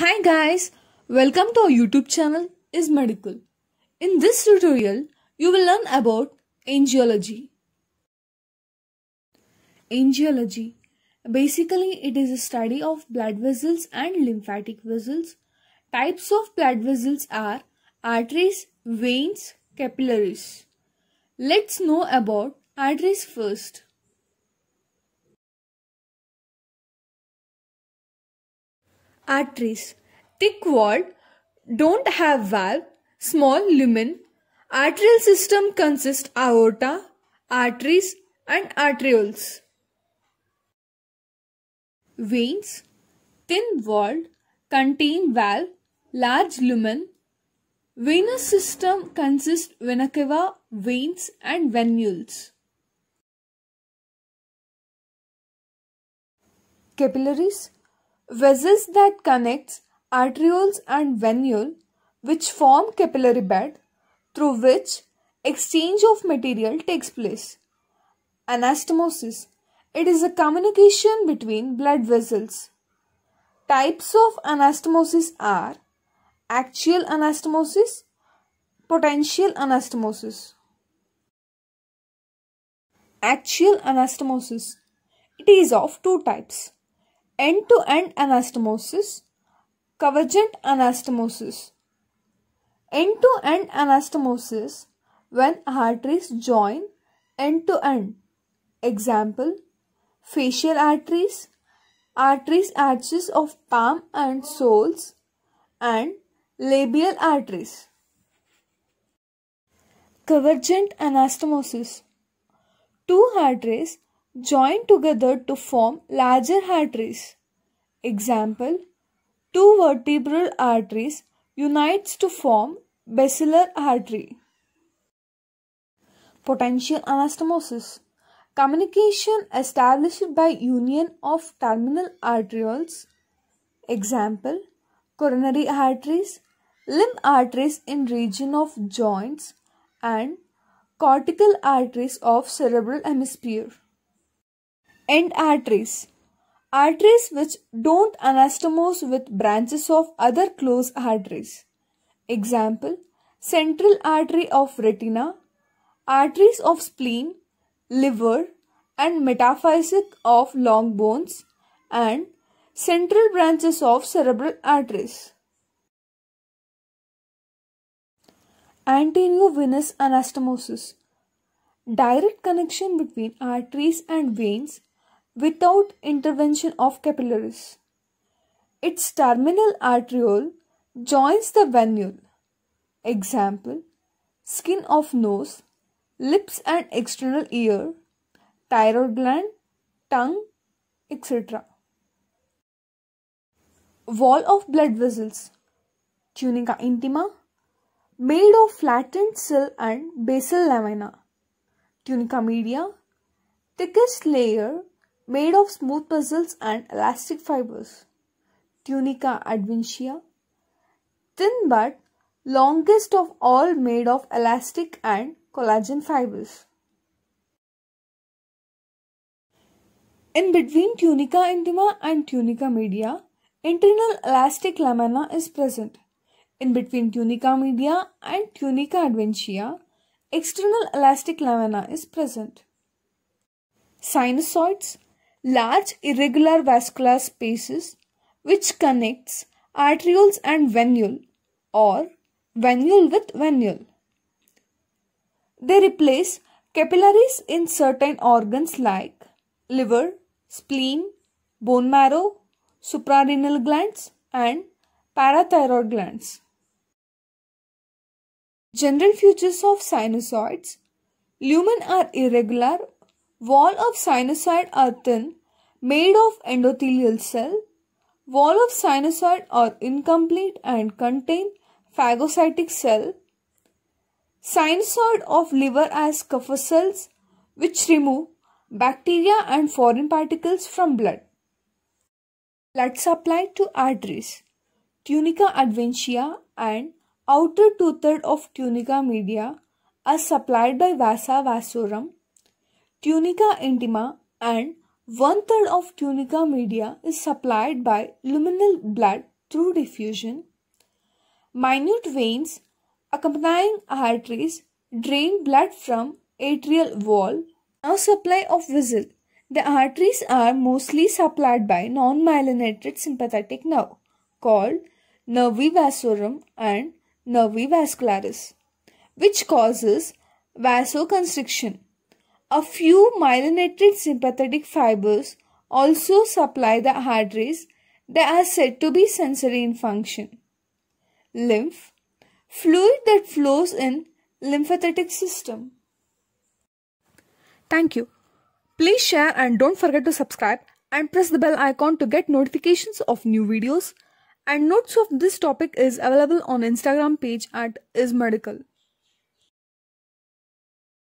Hi guys, welcome to our YouTube channel is Medical. In this tutorial, you will learn about angiology. Angiology. Basically, it is a study of blood vessels and lymphatic vessels. Types of blood vessels are arteries, veins, capillaries. Let's know about arteries first. arteries. Thick walled, don't have valve, small lumen. Arterial system consists aorta, arteries and arterioles. Veins, thin walled, contain valve, large lumen. Venous system consists vena cava, veins and venules. Capillaries Vessels that connects arterioles and venule which form capillary bed through which exchange of material takes place. Anastomosis. It is a communication between blood vessels. Types of anastomosis are axial anastomosis, potential anastomosis. Axial anastomosis. It is of two types end-to-end anastomosis, convergent anastomosis. End-to-end anastomosis when arteries join end-to-end. Example, facial arteries, arteries arches of palm and soles and labial arteries. Convergent anastomosis. Two arteries join together to form larger arteries. Example, two vertebral arteries unites to form basilar artery. Potential anastomosis. Communication established by union of terminal arterioles. Example, coronary arteries, limb arteries in region of joints and cortical arteries of cerebral hemisphere end arteries. Arteries which don't anastomose with branches of other close arteries. Example, central artery of retina, arteries of spleen, liver and metaphysic of long bones and central branches of cerebral arteries. Anteriovenous anastomosis Direct connection between arteries and veins without intervention of capillaries. Its terminal arteriole joins the venule. Example, skin of nose, lips and external ear, thyroid gland, tongue, etc. Wall of blood vessels, tunica intima, made of flattened cell and basal lamina, tunica media, thickest layer made of smooth puzzles and elastic fibers. Tunica adventitia, thin but longest of all made of elastic and collagen fibers. In between tunica intima and tunica media, internal elastic lamina is present. In between tunica media and tunica adventia, external elastic lamina is present. Sinusoids large irregular vascular spaces which connects arterioles and venule or venule with venule. They replace capillaries in certain organs like liver, spleen, bone marrow, suprarenal glands and parathyroid glands. General features of sinusoids Lumen are irregular Wall of sinusoid are thin, made of endothelial cell. Wall of sinusoid are incomplete and contain phagocytic cell. Sinusoid of liver as cover cells which remove bacteria and foreign particles from blood. Blood supply to arteries, tunica adventitia and outer two-third of tunica media are supplied by vasa vasorum tunica intima and one third of tunica media is supplied by luminal blood through diffusion. Minute veins accompanying arteries drain blood from atrial wall. Now supply of vessel. The arteries are mostly supplied by non-myelinated sympathetic nerve called nervi vasorum and nervi vascularis which causes vasoconstriction a few myelinated sympathetic fibers also supply the arteries that are said to be sensory in function. Lymph fluid that flows in lymphatic system. Thank you. Please share and don't forget to subscribe and press the bell icon to get notifications of new videos and notes of this topic is available on Instagram page at ismedical.